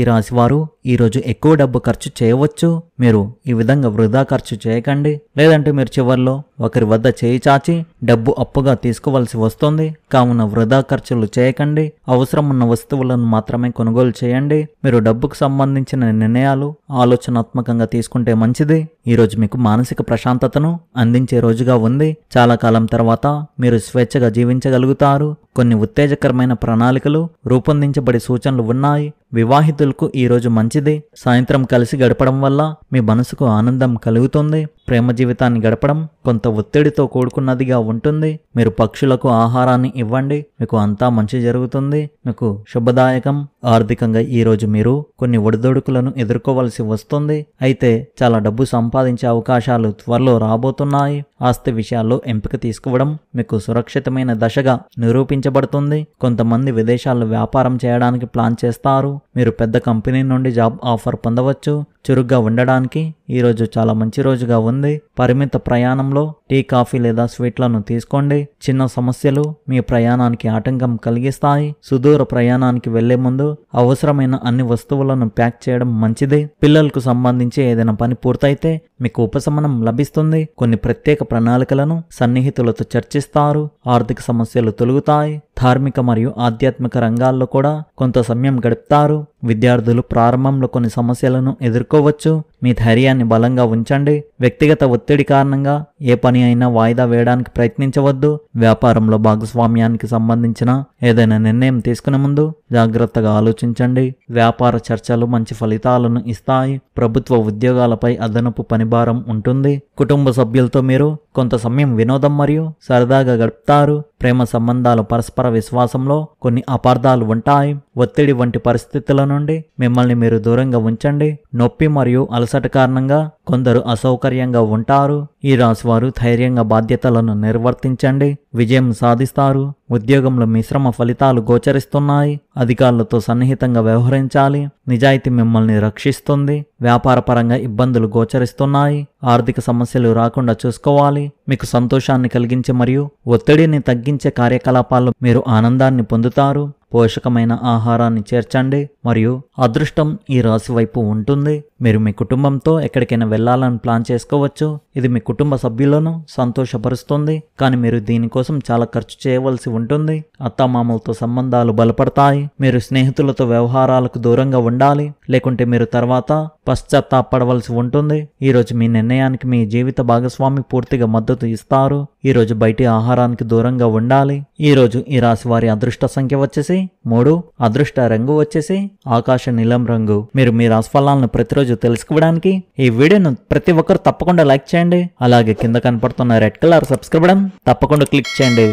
ఈ రాశివారు ఈరోజు ఎక్కువ డబ్బు ఖర్చు చేయవచ్చు మీరు ఈ విధంగా వృధా ఖర్చు చేయకండి లేదంటే మీరు చివరిలో ఒకరి వద్ద చేయి చాచి డబ్బు అప్పుగా తీసుకోవాల్సి వస్తుంది కావున వృధా ఖర్చులు చేయకండి అవసరం ఉన్న వస్తువులను మాత్రమే కొనుగోలు చేయండి మీరు డబ్బుకు సంబంధించిన నిర్ణయాలు ఆలోచనాత్మకంగా తీసుకుంటే మంచిది ఈరోజు మీకు మానసిక ప్రశాంతతను అందించే రోజుగా ఉంది చాలా కాలం తర్వాత మీరు స్వేచ్ఛగా జీవించగలుగుతారు కొన్ని ఉత్తేజకరమైన ప్రణాళికలు రూపొందించబడి సూచనలు ఉన్నాయి వివాహితులకు ఈరోజు మంచిది సాయంత్రం కలిసి గడపడం వల్ల మీ మనసుకు ఆనందం కలుగుతుంది ప్రేమ జీవితాన్ని గడపడం కొంత ఒత్తిడితో కూడుకున్నదిగా ఉంటుంది మీరు పక్షులకు ఆహారాన్ని ఇవ్వండి మీకు అంతా మంచి జరుగుతుంది మీకు శుభదాయకం ఆర్థికంగా ఈరోజు మీరు కొన్ని ఒడిదొడుకులను ఎదుర్కోవలసి వస్తుంది అయితే చాలా డబ్బు సంపాదించే అవకాశాలు త్వరలో రాబోతున్నాయి ఆస్తి విషయాల్లో ఎంపిక తీసుకోవడం మీకు సురక్షితమైన దశగా నిరూపించబడుతుంది కొంతమంది విదేశాల్లో వ్యాపారం చేయడానికి ప్లాన్ చేస్తారు మీరు పెద్ద కంపెనీ నుండి జాబ్ ఆఫర్ పొందవచ్చు చురుగ్గా ఉండడానికి ఈరోజు చాలా మంచి రోజుగా ఉంది పరిమిత ప్రయాణంలో టీ కాఫీ లేదా స్వీట్లను తీసుకోండి చిన్న సమస్యలు మీ ప్రయాణానికి ఆటంకం కలిగిస్తాయి సుదూర ప్రయాణానికి వెళ్లే ముందు అవసరమైన అన్ని వస్తువులను ప్యాక్ చేయడం మంచిది పిల్లలకు సంబంధించి ఏదైనా పని పూర్తయితే మీకు ఉపశమనం లభిస్తుంది కొన్ని ప్రత్యేక ప్రణాళికలను సన్నిహితులతో చర్చిస్తారు ఆర్థిక సమస్యలు తొలుగుతాయి ధార్మిక మరియు ఆధ్యాత్మిక రంగాల్లో కూడా కొంత సమయం గడుపుతారు విద్యార్థులు ప్రారంభంలో కొన్ని సమస్యలను ఎదుర్కోవచ్చు మీ ధైర్యాన్ని బలంగా ఉంచండి వ్యక్తిగత ఒత్తిడి కారణంగా ఏ పని అయినా వాయిదా వేయడానికి ప్రయత్నించవద్దు వ్యాపారంలో భాగస్వామ్యానికి సంబంధించిన ఏదైనా నిర్ణయం తీసుకునే ముందు జాగ్రత్తగా ఆలోచించండి వ్యాపార చర్చలు మంచి ఫలితాలను ఇస్తాయి ప్రభుత్వ ఉద్యోగాలపై అదనపు పని భారం ఉంటుంది కుటుంబ సభ్యులతో మీరు కొంత సమయం వినోదం మరియు సరదాగా గడుపుతారు ప్రేమ సంబంధాలు పరస్పర విశ్వాసంలో కొన్ని అపార్థాలు ఉంటాయి ఒత్తిడి వంటి పరిస్థితుల నుండి మిమ్మల్ని మీరు దూరంగా ఉంచండి నొప్పి మరియు అలసట కారణంగా కొందరు అసౌకర్యంగా ఉంటారు ఈ రాశివారు ధైర్యంగా బాధ్యతలను నిర్వర్తించండి విజయం సాధిస్తారు ఉద్యోగంలో మిశ్రమ ఫలితాలు గోచరిస్తున్నాయి అధికారులతో సన్నిహితంగా వ్యవహరించాలి నిజాయితీ మిమ్మల్ని రక్షిస్తుంది వ్యాపారపరంగా ఇబ్బందులు గోచరిస్తున్నాయి ఆర్థిక సమస్యలు రాకుండా చూసుకోవాలి మీకు సంతోషాన్ని కలిగించే మరియు ఒత్తిడిని తగ్గించే కార్యకలాపాలు మీరు ఆనందాన్ని పొందుతారు పోషకమైన ఆహారాన్ని చేర్చండి మరియు అదృష్టం ఈ రాశి వైపు ఉంటుంది మీరు మీ కుటుంబంతో ఎక్కడికైనా వెళ్ళాలని ప్లాన్ చేసుకోవచ్చు ఇది మీ కుటుంబ సభ్యులను సంతోషపరుస్తుంది కానీ మీరు దీనికోసం చాలా ఖర్చు చేయవలసి ఉంటుంది అత్తామామలతో సంబంధాలు బలపడతాయి మీరు స్నేహితులతో వ్యవహారాలకు దూరంగా ఉండాలి లేకుంటే మీరు తర్వాత పశ్చాత్తాపడవలసి ఉంటుంది ఈరోజు మీ నిర్ణయానికి మీ జీవిత భాగస్వామి పూర్తిగా మద్దతు ఇస్తారు ఈరోజు బయటి ఆహారానికి దూరంగా ఉండాలి ఈరోజు ఈ రాశి వారి అదృష్ట సంఖ్య వచ్చేసి మూడు అదృష్ట రంగు వచ్చేసి ఆకాశ నీలం రంగు మీరు మీ రాశిఫలాలను ప్రతిరోజు రోజు తెలుసుకోవడానికి ఈ వీడియోను ప్రతి ఒక్కరు తప్పకుండా లైక్ చేయండి అలాగే కింద కనపడుతున్న రెడ్ కలర్ సబ్స్క్రైబ్ తప్పకుండా క్లిక్ చేయండి